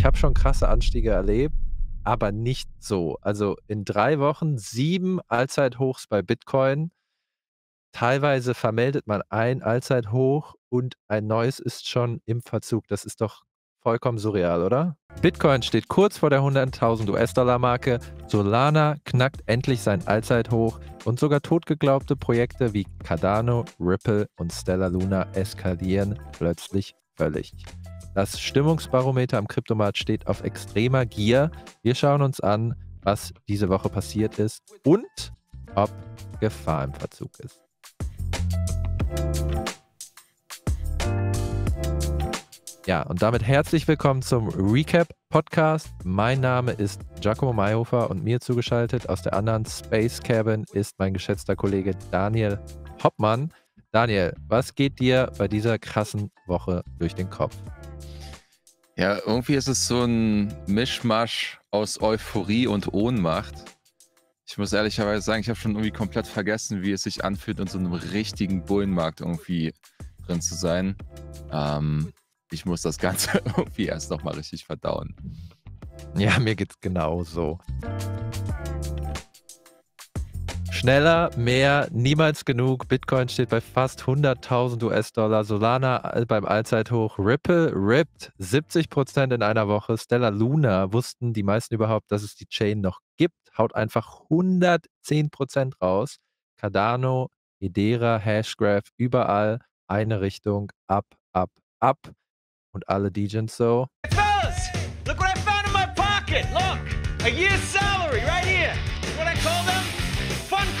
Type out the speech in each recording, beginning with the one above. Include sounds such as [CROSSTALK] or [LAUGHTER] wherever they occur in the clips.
ich habe schon krasse Anstiege erlebt, aber nicht so. Also in drei Wochen sieben Allzeithochs bei Bitcoin. Teilweise vermeldet man ein Allzeithoch und ein neues ist schon im Verzug. Das ist doch vollkommen surreal, oder? Bitcoin steht kurz vor der 100.000 US-Dollar-Marke, Solana knackt endlich sein Allzeithoch und sogar totgeglaubte Projekte wie Cardano, Ripple und Stellar Luna eskalieren plötzlich völlig. Das Stimmungsbarometer am Kryptomarkt steht auf extremer Gier. Wir schauen uns an, was diese Woche passiert ist und ob Gefahr im Verzug ist. Ja, und damit herzlich willkommen zum Recap Podcast. Mein Name ist Giacomo Mayhofer und mir zugeschaltet aus der anderen Space Cabin ist mein geschätzter Kollege Daniel Hoppmann. Daniel, was geht dir bei dieser krassen Woche durch den Kopf? Ja, irgendwie ist es so ein Mischmasch aus Euphorie und Ohnmacht. Ich muss ehrlicherweise sagen, ich habe schon irgendwie komplett vergessen, wie es sich anfühlt, in so einem richtigen Bullenmarkt irgendwie drin zu sein. Ähm, ich muss das Ganze [LAUGHS] irgendwie erst nochmal richtig verdauen. Ja, mir geht's genauso. Schneller, mehr, niemals genug. Bitcoin steht bei fast 100.000 US-Dollar. Solana äh, beim Allzeithoch. Ripple ripped 70 Prozent in einer Woche. Stella Luna wussten die meisten überhaupt, dass es die Chain noch gibt. Haut einfach 110 Prozent raus. Cardano, Hedera, Hashgraph, überall eine Richtung. Ab, ab, ab. Und alle Degens so. Hey fellas, look what I found in my pocket. Look, a year's salary right here.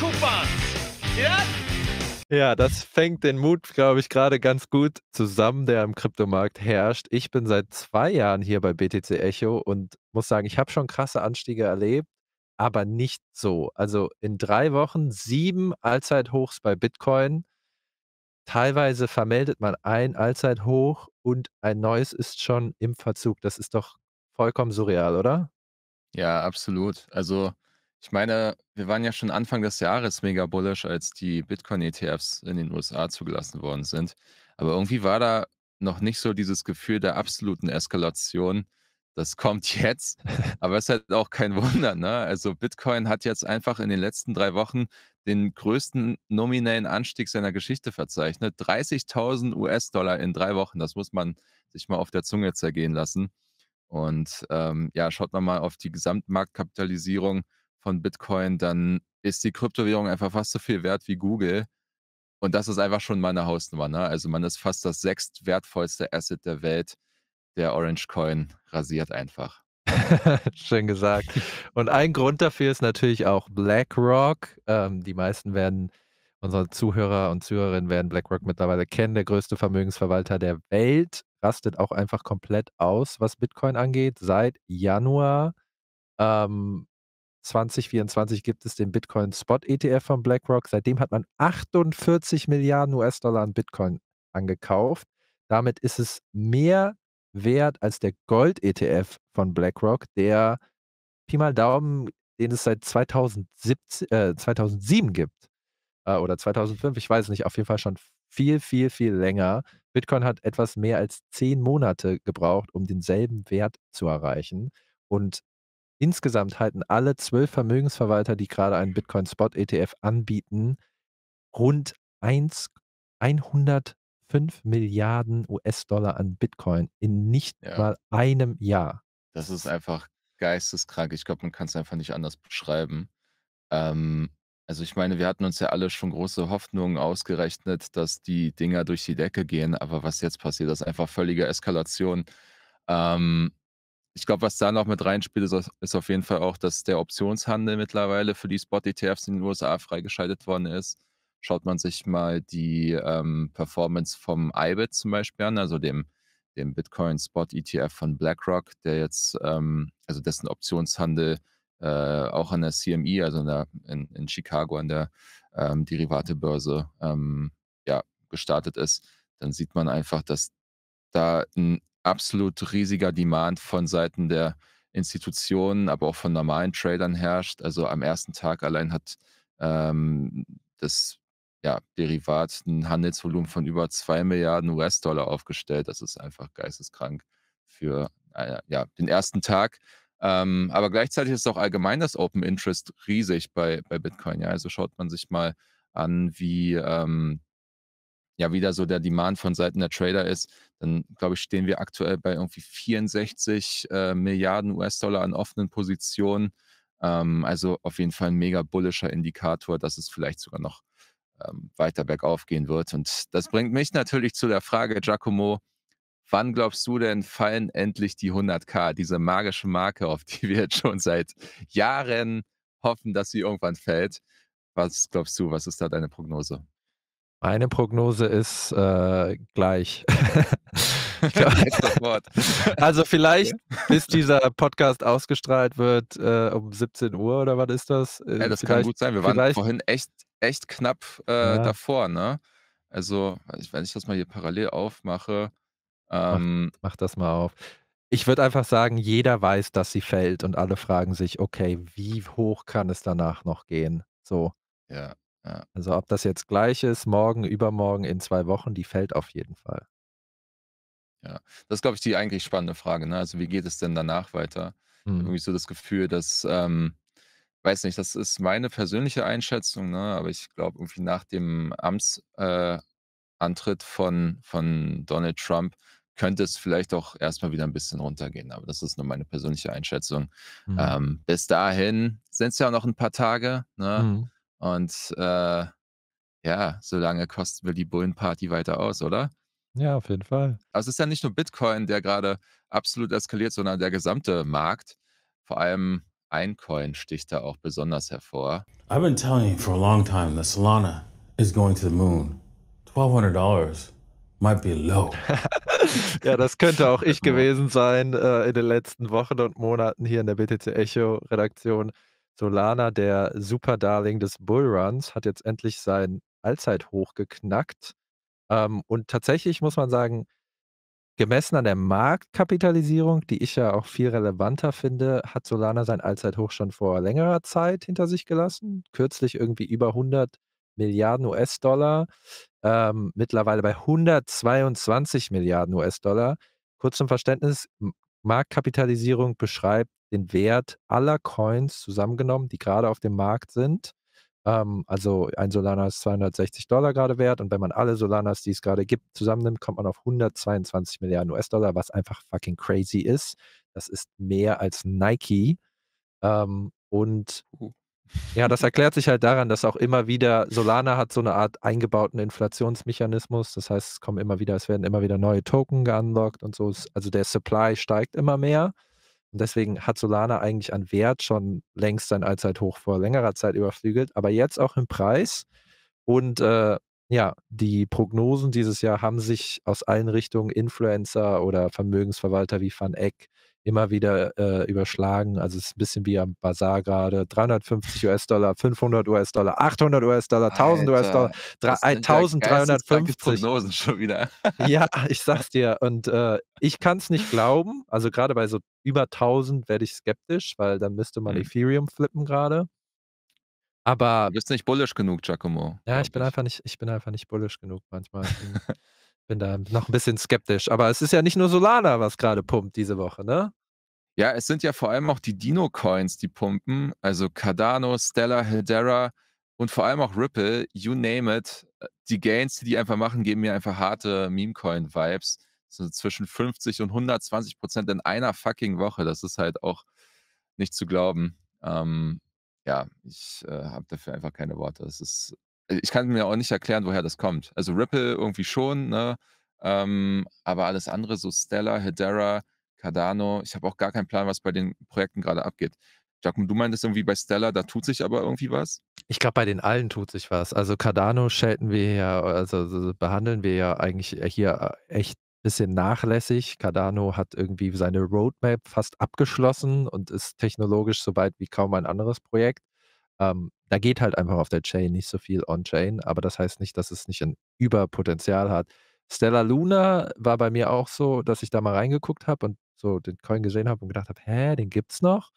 Kupfern. Ja? Ja, das fängt den Mut, glaube ich, gerade ganz gut zusammen, der im Kryptomarkt herrscht. Ich bin seit zwei Jahren hier bei BTC Echo und muss sagen, ich habe schon krasse Anstiege erlebt, aber nicht so. Also in drei Wochen sieben Allzeithochs bei Bitcoin. Teilweise vermeldet man ein Allzeithoch und ein neues ist schon im Verzug. Das ist doch vollkommen surreal, oder? Ja, absolut. Also ich meine, wir waren ja schon Anfang des Jahres mega bullish, als die Bitcoin-ETFs in den USA zugelassen worden sind. Aber irgendwie war da noch nicht so dieses Gefühl der absoluten Eskalation. Das [LAUGHS] kommt jetzt, aber es ist halt auch kein Wunder. Ne? Also Bitcoin hat jetzt einfach in den letzten drei Wochen den größten nominellen Anstieg seiner Geschichte verzeichnet. 30.000 US-Dollar in drei Wochen, das muss man sich mal auf der Zunge zergehen lassen. Und ähm, ja, schaut man mal auf die Gesamtmarktkapitalisierung von Bitcoin, dann ist die Kryptowährung einfach fast so viel wert wie Google. Und das ist einfach schon meine Hausnummer. Ne? Also man ist fast das sechst wertvollste Asset der Welt. Der Orange Coin rasiert einfach. [LAUGHS] Schön gesagt. Und ein Grund dafür ist natürlich auch BlackRock. Ähm, die meisten werden, unsere Zuhörer und Zuhörerinnen werden BlackRock mittlerweile kennen. Der größte Vermögensverwalter der Welt rastet auch einfach komplett aus, was Bitcoin angeht. Seit Januar ähm, 2024 gibt es den Bitcoin Spot ETF von BlackRock. Seitdem hat man 48 Milliarden US-Dollar an Bitcoin angekauft. Damit ist es mehr wert als der Gold ETF von BlackRock, der Pi mal Daumen, den es seit 2017, äh, 2007 gibt äh, oder 2005, ich weiß nicht, auf jeden Fall schon viel, viel, viel länger. Bitcoin hat etwas mehr als zehn Monate gebraucht, um denselben Wert zu erreichen. Und Insgesamt halten alle zwölf Vermögensverwalter, die gerade einen Bitcoin Spot ETF anbieten, rund 1, 105 Milliarden US-Dollar an Bitcoin in nicht ja. mal einem Jahr. Das ist einfach geisteskrank. Ich glaube, man kann es einfach nicht anders beschreiben. Ähm, also ich meine, wir hatten uns ja alle schon große Hoffnungen ausgerechnet, dass die Dinger durch die Decke gehen, aber was jetzt passiert, ist einfach völlige Eskalation. Ähm, ich glaube, was da noch mit reinspielt, ist, ist, auf jeden Fall auch, dass der Optionshandel mittlerweile für die Spot-ETFs in den USA freigeschaltet worden ist. Schaut man sich mal die ähm, Performance vom IBIT zum Beispiel an, also dem, dem Bitcoin Spot ETF von BlackRock, der jetzt, ähm, also dessen Optionshandel äh, auch an der CME, also in, der, in, in Chicago an der ähm, Derivatebörse, ähm, ja, gestartet ist, dann sieht man einfach, dass da ein absolut riesiger Demand von Seiten der Institutionen, aber auch von normalen Tradern herrscht. Also am ersten Tag allein hat ähm, das ja, Derivat ein Handelsvolumen von über 2 Milliarden US-Dollar aufgestellt. Das ist einfach geisteskrank für äh, ja, den ersten Tag. Ähm, aber gleichzeitig ist auch allgemein das Open Interest riesig bei, bei Bitcoin. Ja? Also schaut man sich mal an, wie ähm, ja wieder so der Demand von Seiten der Trader ist, dann glaube ich, stehen wir aktuell bei irgendwie 64 äh, Milliarden US-Dollar an offenen Positionen. Ähm, also auf jeden Fall ein mega bullischer Indikator, dass es vielleicht sogar noch ähm, weiter bergauf gehen wird. Und das bringt mich natürlich zu der Frage, Giacomo, wann glaubst du denn fallen endlich die 100k, diese magische Marke, auf die wir jetzt schon seit Jahren hoffen, dass sie irgendwann fällt? Was glaubst du, was ist da deine Prognose? Meine Prognose ist äh, gleich. [LAUGHS] glaub, [LAUGHS] also vielleicht, bis dieser Podcast ausgestrahlt wird äh, um 17 Uhr oder was ist das? Äh, ja, das kann gut sein. Wir waren vorhin echt, echt knapp äh, ja. davor, ne? Also, wenn ich das mal hier parallel aufmache. Ähm, mach, mach das mal auf. Ich würde einfach sagen, jeder weiß, dass sie fällt und alle fragen sich, okay, wie hoch kann es danach noch gehen? So. Ja. Also ob das jetzt gleich ist, morgen, übermorgen, in zwei Wochen, die fällt auf jeden Fall. Ja, das ist, glaube ich, die eigentlich spannende Frage. Ne? Also wie geht es denn danach weiter? Mhm. irgendwie so das Gefühl, dass, ähm, weiß nicht, das ist meine persönliche Einschätzung, ne? aber ich glaube, irgendwie nach dem Amtsantritt äh, von, von Donald Trump könnte es vielleicht auch erstmal wieder ein bisschen runtergehen. Aber das ist nur meine persönliche Einschätzung. Mhm. Ähm, bis dahin sind es ja noch ein paar Tage. Ne? Mhm. Und äh, ja, solange kosten wir die Bullenparty weiter aus, oder? Ja, auf jeden Fall. Also es ist ja nicht nur Bitcoin, der gerade absolut eskaliert, sondern der gesamte Markt. Vor allem ein Coin sticht da auch besonders hervor. I've been telling you for a long time that Solana is going to the moon. $1,200 might be low. [LAUGHS] ja, das könnte auch ich gewesen sein äh, in den letzten Wochen und Monaten hier in der BTC Echo Redaktion. Solana, der Super Darling des Bullruns, hat jetzt endlich sein Allzeithoch geknackt. Ähm, und tatsächlich muss man sagen, gemessen an der Marktkapitalisierung, die ich ja auch viel relevanter finde, hat Solana sein Allzeithoch schon vor längerer Zeit hinter sich gelassen. Kürzlich irgendwie über 100 Milliarden US-Dollar, ähm, mittlerweile bei 122 Milliarden US-Dollar. Kurz zum Verständnis, Marktkapitalisierung beschreibt den Wert aller Coins zusammengenommen, die gerade auf dem Markt sind. Ähm, also ein Solana ist 260 Dollar gerade wert und wenn man alle Solanas, die es gerade gibt, zusammennimmt, kommt man auf 122 Milliarden US-Dollar, was einfach fucking crazy ist. Das ist mehr als Nike. Ähm, und uh. ja, das erklärt sich halt daran, dass auch immer wieder Solana hat so eine Art eingebauten Inflationsmechanismus. Das heißt, es kommen immer wieder, es werden immer wieder neue Token geunlockt und so. Also der Supply steigt immer mehr. Und deswegen hat Solana eigentlich an Wert schon längst sein Allzeithoch vor längerer Zeit überflügelt, aber jetzt auch im Preis. Und äh, ja, die Prognosen dieses Jahr haben sich aus allen Richtungen Influencer oder Vermögensverwalter wie Van Eck immer wieder äh, überschlagen. Also es ist ein bisschen wie am Bazar gerade. 350 US-Dollar, 500 US-Dollar, 800 US-Dollar, 1000 US-Dollar, 1350. Prognosen schon wieder. ja, [LAUGHS] ich sag's dir. Und äh, ich kann es nicht glauben. Also gerade bei so über 1000 werde ich skeptisch, weil dann müsste man mhm. Ethereum flippen gerade. Aber du bist nicht bullisch genug, Giacomo. Ja, ich bin ich. einfach nicht, ich bin einfach nicht bullish genug manchmal. [LAUGHS] [LAUGHS] bin da noch ein bisschen skeptisch. Aber es ist ja nicht nur Solana, was gerade pumpt diese Woche, ne? Ja, es sind ja vor allem auch die Dino-Coins, die pumpen. Also Cardano, Stellar, Hedera und vor allem auch Ripple, you name it. Äh, die Gains, die die einfach machen, geben mir einfach harte Meme-Coin-Vibes. So zwischen 50 und 120 Prozent in einer fucking Woche. Das ist halt auch nicht zu glauben. Ähm, ja, ich äh, habe dafür einfach keine Worte. Es ist ich kann mir auch nicht erklären, woher das kommt. Also Ripple irgendwie schon, ne? Ähm, aber alles andere, so Stellar, Hedera, Cardano, ich habe auch gar keinen Plan, was bei den Projekten gerade abgeht. Giacomo, du meintest irgendwie bei Stellar, da tut sich aber irgendwie was? Ich glaube, bei den allen tut sich was. Also Cardano schelten wir ja, also behandeln wir ja eigentlich hier äh, echt ein bisschen nachlässig. Cardano hat irgendwie seine Roadmap fast abgeschlossen und ist technologisch so weit wie kaum ein anderes Projekt. Ähm, da geht halt einfach auf der Chain nicht so viel on-Chain, aber das heißt nicht, dass es nicht ein Überpotenzial hat. Stella Luna war bei mir auch so, dass ich da mal reingeguckt habe und so den Coin gesehen habe und gedacht habe, hä, den gibt's noch?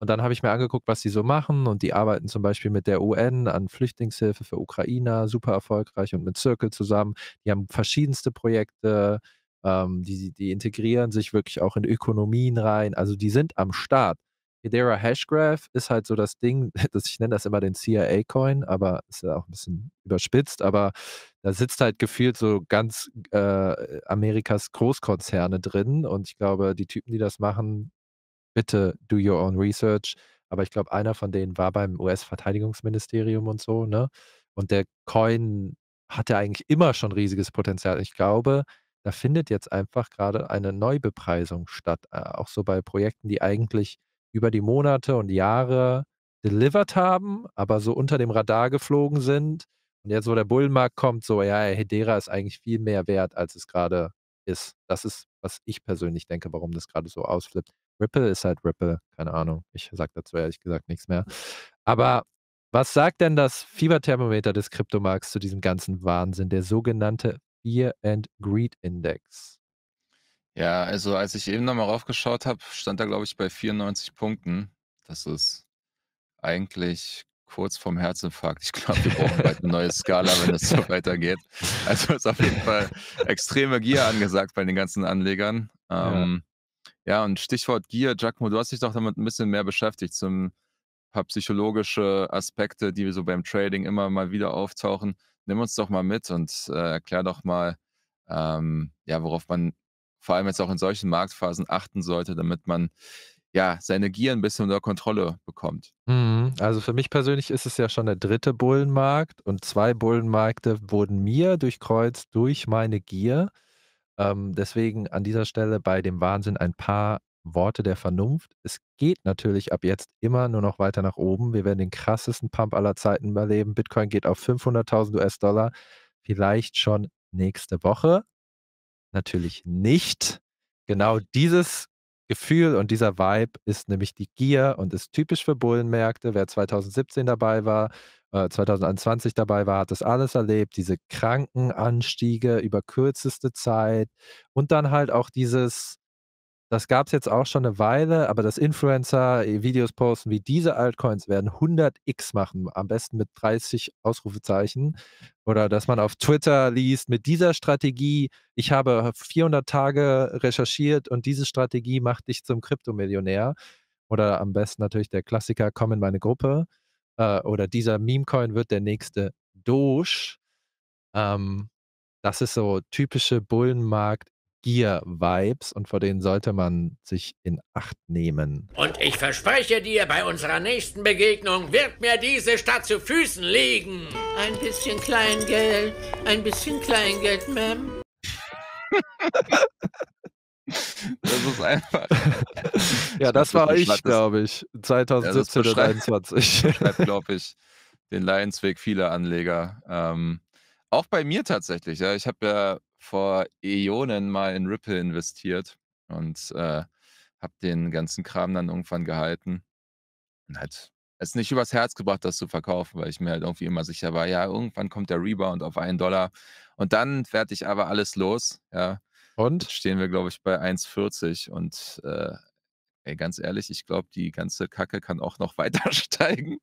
Und dann habe ich mir angeguckt, was die so machen und die arbeiten zum Beispiel mit der UN an Flüchtlingshilfe für Ukrainer, super erfolgreich und mit Circle zusammen. Die haben verschiedenste Projekte, ähm, die, die integrieren sich wirklich auch in Ökonomien rein. Also die sind am Start. Hedera Hashgraph ist halt so das Ding, [LAUGHS] das, ich nenne das immer den CIA-Coin, aber ist ja auch ein bisschen überspitzt, aber da sitzt halt gefühlt so ganz äh, Amerikas Großkonzerne drin und ich glaube, die Typen, die das machen, bitte do your own research, aber ich glaube, einer von denen war beim US-Verteidigungsministerium und so, ne? Und der Coin hatte eigentlich immer schon riesiges Potenzial. Ich glaube, da findet jetzt einfach gerade eine Neubepreisung statt, äh, auch so bei Projekten, die eigentlich über die Monate und Jahre delivered haben, aber so unter dem Radar geflogen sind. Und jetzt, wo der Bullenmarkt kommt, so, ja, Hedera ist eigentlich viel mehr wert, als es gerade ist. Das ist, was ich persönlich denke, warum das gerade so ausflippt. Ripple ist halt Ripple, keine Ahnung. Ich sage dazu ehrlich gesagt nichts mehr. Aber was sagt denn das Fieberthermometer des Kryptomarkts zu diesem ganzen Wahnsinn? Der sogenannte Fear and Greed Index. Ja, also als ich eben nochmal raufgeschaut habe, stand er, glaube ich, bei 94 Punkten. Das ist eigentlich kurz vorm Herzinfarkt. Ich glaube, wir brauchen bald eine neue Skala, wenn es so [LAUGHS] weitergeht. Also ist auf jeden Fall extreme Gier angesagt bei den ganzen Anlegern. Ähm, ja. ja. und Stichwort Gier, Giacomo, du hast dich doch damit ein bisschen mehr beschäftigt, zum paar psychologische Aspekte, die wir so beim Trading immer mal wieder auftauchen. Nimm uns doch mal mit und äh, erklär doch mal, ähm, ja, worauf man vor allem jetzt auch in solchen Marktphasen achten sollte, damit man ja, seine Gier ein bisschen unter Kontrolle bekommt. Mhm. Also für mich persönlich ist es ja schon der dritte Bullenmarkt und zwei Bullenmärkte wurden mir durchkreuzt durch meine Gier. Ähm, deswegen an dieser Stelle bei dem Wahnsinn ein paar Worte der Vernunft. Es geht natürlich ab jetzt immer nur noch weiter nach oben. Wir werden den krassesten Pump aller Zeiten überleben. Bitcoin geht auf 500.000 US-Dollar, vielleicht schon nächste Woche natürlich nicht. Genau dieses Gefühl und dieser Vibe ist nämlich die Gier und ist typisch für Bullenmärkte. Wer 2017 dabei war, äh, 2021 dabei war, hat das alles erlebt. Diese kranken Anstiege über kürzeste Zeit und dann halt auch dieses das gab es jetzt auch schon eine Weile, aber dass Influencer äh, Videos posten wie diese Altcoins werden 100x machen, am besten mit 30 Ausrufezeichen. Oder dass man auf Twitter liest, mit dieser Strategie, ich habe 400 Tage recherchiert und diese Strategie macht dich zum Kryptomillionär. Oder am besten natürlich der Klassiker, komm in meine Gruppe. Äh, oder dieser Meme-Coin wird der nächste Doge. Ähm, das ist so typische Bullenmarkt gear vibes und vor denen sollte man sich in Acht nehmen. Und ich verspreche dir, bei unserer nächsten Begegnung wird mir diese Stadt zu Füßen liegen. Ein bisschen Kleingeld, ein bisschen Kleingeld, Ma'am. [LAUGHS] Das ist einfach. [LAUGHS] ja, das, das war ich, glaube ich. 2017 oder 2021. [LAUGHS] glaube ich, den Leidensweg vieler Anleger. Ähm, auch bei mir tatsächlich. Ja. Ich habe ja vor Äonen mal in Ripple investiert und äh, habe den ganzen Kram dann irgendwann gehalten und halt es nicht übers Herz gebracht, das zu verkaufen, weil ich mir halt irgendwie immer sicher war, ja, irgendwann kommt der Rebound auf einen Dollar und dann werde ich aber alles los, ja. Und? Jetzt stehen wir, glaube ich, bei 1,40 und äh, ey, ganz ehrlich, ich glaube, die ganze Kacke kann auch noch [LAUGHS] weiter steigen.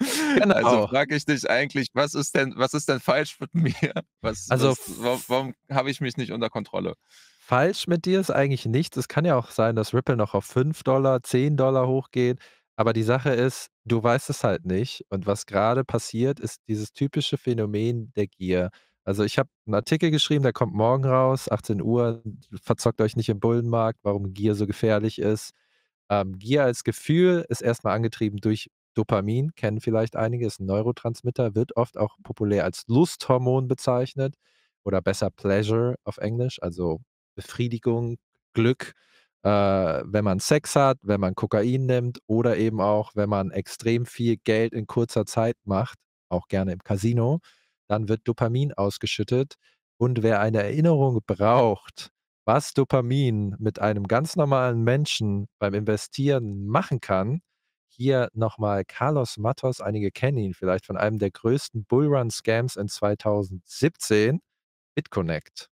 Genau. Also frage ich dich eigentlich, was ist denn, was ist denn falsch mit [LAUGHS] mir? Was, also was, warum habe ich mich nicht unter Kontrolle? Falsch mit dir ist eigentlich nichts. Es kann ja auch sein, dass Ripple noch auf 5 Dollar, 10 Dollar hochgeht. Aber die Sache ist, du weißt es halt nicht. Und was gerade passiert, ist dieses typische Phänomen der Gier. Also ich habe einen Artikel geschrieben, der kommt morgen raus, 18 Uhr. Verzockt euch nicht im Bullenmarkt, warum Gier so gefährlich ist. Ähm, Gier als Gefühl ist erstmal angetrieben durch Dopamin kennen vielleicht einige, ist ein Neurotransmitter, wird oft auch populär als Lusthormon bezeichnet oder besser Pleasure auf Englisch, also Befriedigung, Glück, äh, wenn man Sex hat, wenn man Kokain nimmt oder eben auch, wenn man extrem viel Geld in kurzer Zeit macht, auch gerne im Casino, dann wird Dopamin ausgeschüttet. Und wer eine Erinnerung braucht, was Dopamin mit einem ganz normalen Menschen beim Investieren machen kann, hier nochmal Carlos Matos, einige kennen ihn vielleicht von einem der größten Bullrun-Scams in 2017, BitConnect.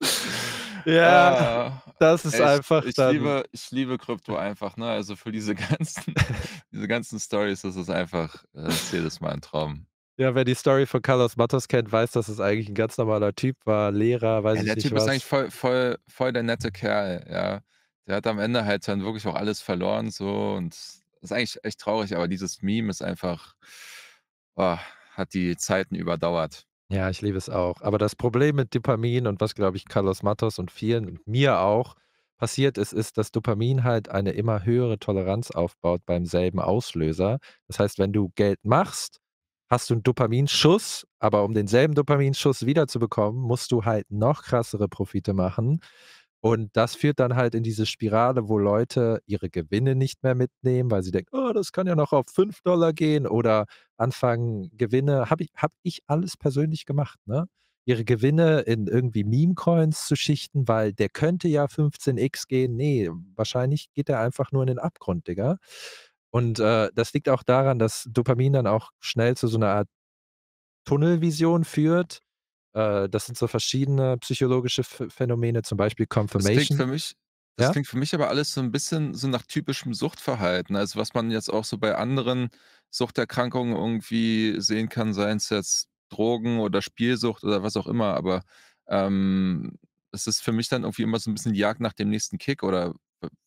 [LAUGHS] Ja, äh, das ist ey, einfach. Ich, dann... liebe, ich liebe Krypto einfach, ne? Also für diese ganzen, [LAUGHS] diese ganzen Stories, das ist einfach das äh, ist jedes Mal ein Traum. Ja, wer die Story von Carlos Matos kennt, weiß, dass es eigentlich ein ganz normaler Typ war, Lehrer, weiß ja, ich nicht. Der Typ ist eigentlich voll, voll, voll der nette Kerl, ja. Der hat am Ende halt dann wirklich auch alles verloren, so und ist eigentlich echt traurig, aber dieses Meme ist einfach, oh, hat die Zeiten überdauert. Ja, ich liebe es auch. Aber das Problem mit Dopamin und was, glaube ich, Carlos Matos und vielen und mir auch passiert ist, ist, dass Dopamin halt eine immer höhere Toleranz aufbaut beim selben Auslöser. Das heißt, wenn du Geld machst, hast du einen Dopaminschuss, aber um denselben Dopaminschuss wiederzubekommen, musst du halt noch krassere Profite machen. Und das führt dann halt in diese Spirale, wo Leute ihre Gewinne nicht mehr mitnehmen, weil sie denken, oh, das kann ja noch auf 5 Dollar gehen oder anfangen, Gewinne, habe ich, hab ich alles persönlich gemacht, ne? Ihre Gewinne in irgendwie Meme-Coins zu schichten, weil der könnte ja 15x gehen. Nee, wahrscheinlich geht er einfach nur in den Abgrund, Digga. Und äh, das liegt auch daran, dass Dopamin dann auch schnell zu so einer Art Tunnelvision führt. Äh, das sind so verschiedene psychologische Phänomene, zum Beispiel Confirmation. Das klingt für mich, das ja? klingt für mich aber alles so ein bisschen so nach typischem Suchtverhalten. Also was man jetzt auch so bei anderen Suchterkrankungen irgendwie sehen kann, seien es jetzt Drogen oder Spielsucht oder was auch immer. Aber ähm, es ist für mich dann irgendwie immer so ein bisschen Jagd nach dem nächsten Kick oder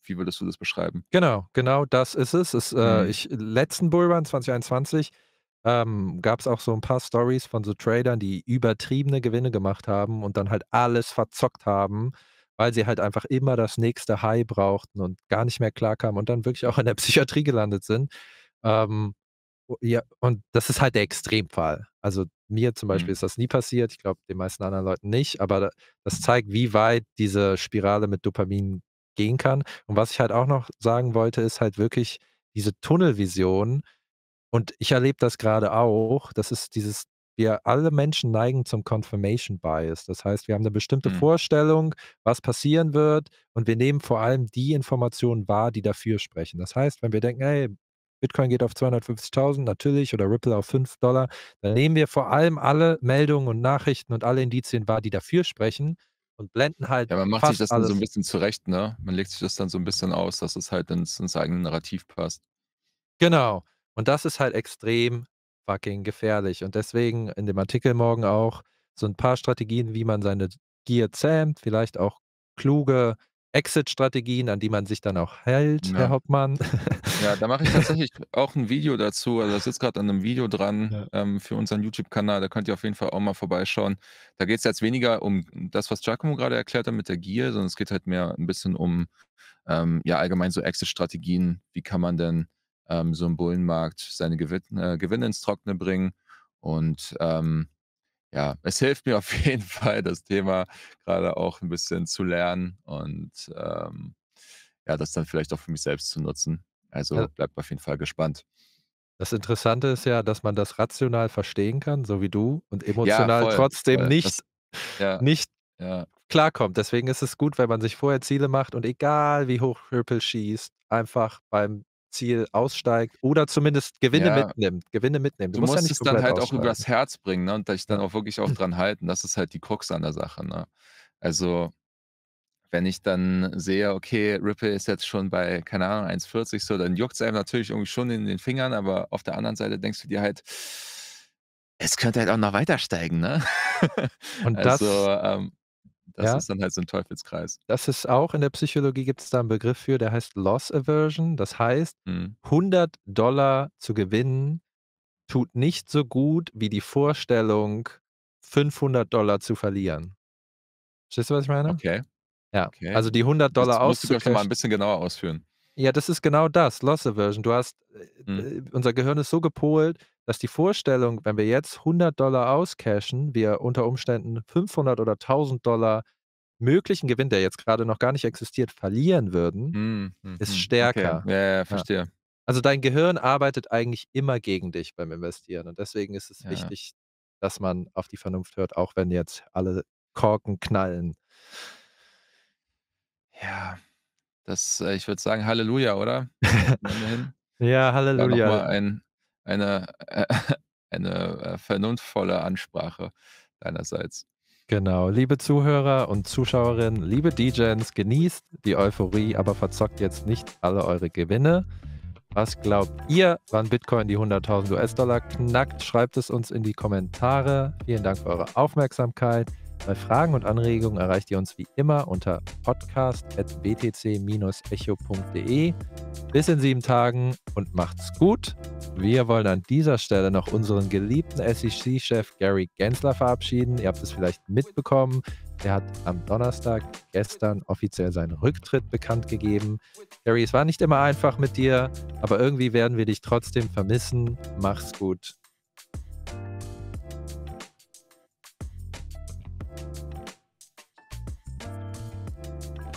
wie würdest du das beschreiben? Genau, genau das ist es. es äh, mhm. ich, letzten Bullrun 2021 ähm, gab es auch so ein paar Stories von so Tradern, die übertriebene Gewinne gemacht haben und dann halt alles verzockt haben, weil sie halt einfach immer das nächste High brauchten und gar nicht mehr klarkamen und dann wirklich auch in der [LAUGHS] Psychiatrie gelandet sind. Ähm, ja, und das ist halt der Extremfall. Also mir zum Beispiel mhm. ist das nie passiert, ich glaube den meisten anderen Leuten nicht, aber das zeigt, wie weit diese Spirale mit Dopamin gehen kann. Und was ich halt auch noch sagen wollte, ist halt wirklich diese Tunnelvision. Und ich erlebe das gerade auch. Das ist dieses, wir alle Menschen neigen zum Confirmation Bias. Das heißt, wir haben eine bestimmte mhm. Vorstellung, was passieren wird. Und wir nehmen vor allem die Informationen wahr, die dafür sprechen. Das heißt, wenn wir denken, hey, Bitcoin geht auf 250.000 natürlich oder Ripple auf 5 Dollar, dann nehmen wir vor allem alle Meldungen und Nachrichten und alle Indizien wahr, die dafür sprechen und blenden halt. Ja, man macht sich das dann so ein bisschen zurecht, ne? Man legt sich das dann so ein bisschen aus, dass es halt ins, ins eigene Narrativ passt. Genau. Und das ist halt extrem fucking gefährlich. Und deswegen in dem Artikel morgen auch so ein paar Strategien, wie man seine Gier zähmt, vielleicht auch kluge Exit-Strategien, an die man sich dann auch hält, ja. Herr Hoppmann. Ja, da mache ich tatsächlich auch ein Video dazu. Also, das sitzt gerade an einem Video dran Ja. ähm, für unseren YouTube-Kanal. Da könnt ihr auf jeden Fall auch mal vorbeischauen. Da geht es jetzt weniger um das, was Giacomo gerade erklärt hat mit der Gier, sondern es geht halt mehr ein bisschen um ähm, ja allgemein so Exit-Strategien. Wie kann man denn ähm, so im Bullenmarkt seine Gewin äh, Gewinne ins Trockene bringen? Und ähm, ja, es hilft mir [LAUGHS] auf jeden Fall, das Thema gerade auch ein bisschen zu lernen und ähm, ja, das dann vielleicht auch für mich selbst zu nutzen. Also ja. bleibt auf jeden Fall gespannt. Das Interessante ist ja, dass man das rational verstehen kann, so wie du, und emotional ja, trotzdem voll. nicht, das, ja, nicht ja. klarkommt. Deswegen ist es gut, wenn man sich vorher Ziele macht und egal wie hoch Hürpel schießt, einfach beim Ziel aussteigt oder zumindest Gewinne ja. mitnimmt. Gewinne mitnehmen. Du, du musst, musst ja es dann halt auch über das Herz bringen ne? und dich dann auch wirklich auch [LAUGHS] dran halten. Das ist halt die Krux an der Sache. Ne? Also wenn ich dann sehe, okay, Ripple ist jetzt schon bei, keine Ahnung, 1,40 so, dann juckt es einem natürlich irgendwie schon in den Fingern, aber auf der anderen Seite denkst du dir halt, es könnte halt auch noch weiter steigen, ne? [LAUGHS] Und also, das, also, ähm, das ja, ist dann halt so ein Teufelskreis. Das ist auch in der Psychologie gibt es da einen Begriff für, der heißt Loss Aversion. Das heißt, mhm. 100 Dollar zu gewinnen tut nicht so gut wie die Vorstellung, 500 Dollar zu verlieren. Verstehst du, was ich meine? Okay. Ja, okay. also die 100 Dollar aus. Musst du vielleicht mal ein bisschen genauer ausführen. Ja, das ist genau das, Loss Aversion. Du hast, hm. Äh, unser Gehirn ist so gepolt, dass die Vorstellung, wenn wir jetzt 100 Dollar auscashen, wir unter Umständen 500 oder 1000 Dollar möglichen Gewinn, der jetzt gerade noch gar nicht existiert, verlieren würden, mm, ist hm. stärker. Okay. Ja, ja, verstehe. Ja. Also dein Gehirn arbeitet eigentlich immer gegen dich beim Investieren und deswegen ist es ja. wichtig, dass man auf die Vernunft hört, auch wenn jetzt alle Korken knallen. Ja, das, äh, ich würde sagen, Halleluja, oder? [LAUGHS] ja, Halleluja. War ein, eine, [LAUGHS] eine äh, vernunftvolle Ansprache deinerseits. Genau, liebe Zuhörer und Zuschauerinnen, liebe DJs, genießt die Euphorie, aber verzockt jetzt nicht alle eure Gewinne. Was glaubt ihr, wann Bitcoin die 100.000 US-Dollar knackt? Schreibt es uns in die Kommentare. Vielen Dank für eure Aufmerksamkeit. Bei Fragen und Anregungen erreicht ihr uns wie immer unter podcast.btc-echo.de. Bis in sieben Tagen und macht's gut. Wir wollen an dieser Stelle noch unseren geliebten SEC-Chef Gary Gensler verabschieden. Ihr habt es vielleicht mitbekommen. Er hat am Donnerstag gestern offiziell seinen Rücktritt bekannt gegeben. Gary, es war nicht immer einfach mit dir, aber irgendwie werden wir dich trotzdem vermissen. Mach's gut.